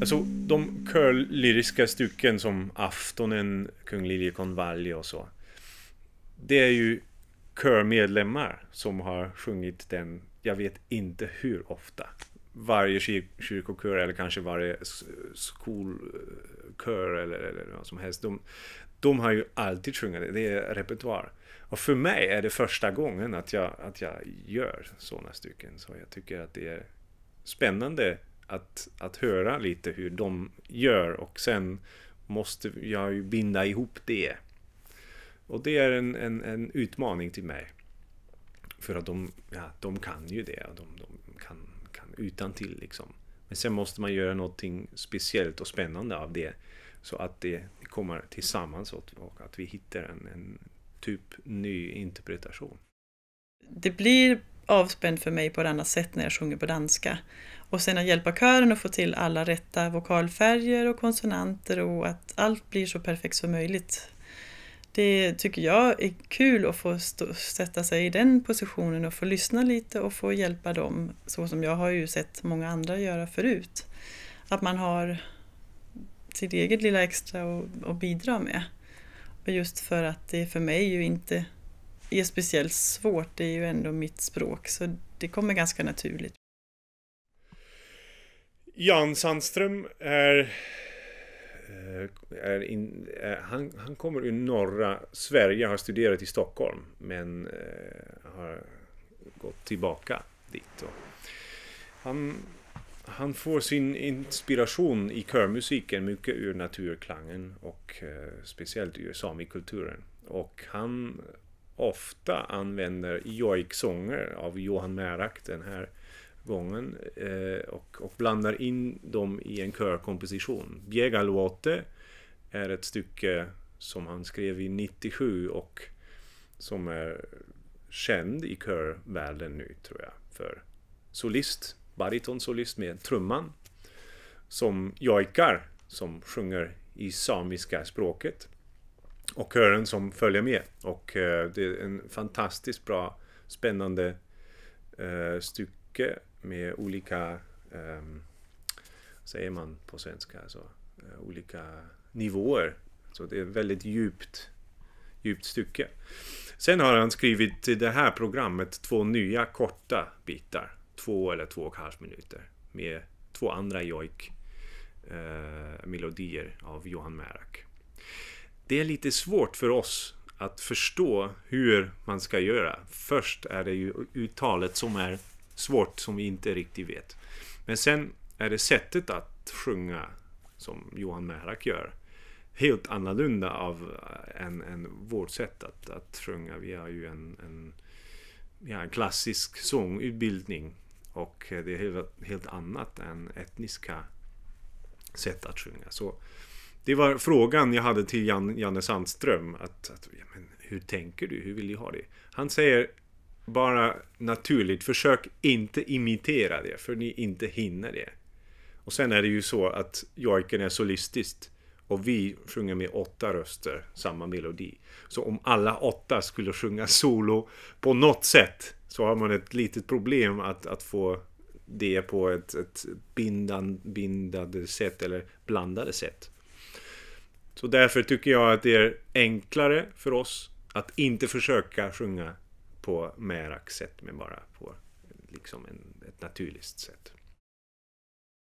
Alltså de körlyriska stycken som Aftonen, Kung Liljekonvalj och så. Det är ju körmedlemmar som har sjungit den, jag vet inte hur ofta. Varje kyr kyrkokör eller kanske varje skolkör eller, eller vad som helst. De, de har ju alltid sjungit det, det är repertoar. Och för mig är det första gången att jag, att jag gör sådana stycken. Så jag tycker att det är spännande att, att höra lite hur de gör och sen måste jag ju binda ihop det. Och det är en, en, en utmaning till mig. För att de, ja, de kan ju det. De, de kan, kan utan till liksom. Men sen måste man göra någonting speciellt och spännande av det. Så att det kommer tillsammans och att vi hittar en, en typ ny interpretation. Det blir avspänt för mig på ett annat sätt när jag sjunger på danska och sen att hjälpa kören att få till alla rätta vokalfärger och konsonanter och att allt blir så perfekt som möjligt. Det tycker jag är kul att få stå, sätta sig i den positionen och få lyssna lite och få hjälpa dem så som jag har ju sett många andra göra förut. Att man har sitt eget lilla extra att, bidra med. Och just för att det för mig ju inte är speciellt svårt, det är ju ändå mitt språk så det kommer ganska naturligt. Jan Sandström är... Eh, är, in, eh, han, han, kommer ur norra Sverige, har studerat i Stockholm men eh, har gått tillbaka dit. han, han får sin inspiration i körmusiken mycket ur naturklangen och speciellt ur samikulturen. Och han ofta använder jojksånger av Johan Märak, den här gången eh, och, och, blandar in dem i en körkomposition. Biegaluote är ett stycke som han skrev i 97 och som är känd i körvärlden nu tror jag för solist, baritonsolist med trumman som jojkar som sjunger i samiska språket och kören som följer med och eh, det är en fantastiskt bra spännande eh, stycke mycket med olika, um, säger man på svenska, alltså, uh, olika nivåer. Så det är ett väldigt djupt, djupt stycke. Sen har han skrivit till det här programmet två nya korta bitar, två eller två och en halv minuter, med två andra jojk uh, eh, av Johan Märak. Det är lite svårt för oss att förstå hur man ska göra. Först är det ju uttalet som är svårt som vi inte riktigt vet. Men sen är det sättet att sjunga som Johan Merak gör helt annorlunda av eh, än, än vårt sätt att, att sjunga. Vi har ju en, en, ja, en klassisk sångutbildning och det är helt, helt annat än etniska sätt att sjunga. Så det var frågan jag hade till Jan, Janne Sandström. Att, att ja, men hur tänker du? Hur vill du ha det? Han säger bara naturligt. Försök inte imitera det, för ni inte hinner det. Och sen är det ju så att jojken är solistiskt. Och vi sjunger med åtta röster samma melodi. Så om alla åtta skulle sjunga solo på något sätt så har man ett litet problem att, att få det på ett, ett bindande sätt eller blandade sätt. Så därför tycker jag att det är enklare för oss att inte försöka sjunga på Meraks sätt men bara på liksom en, ett naturligt sätt.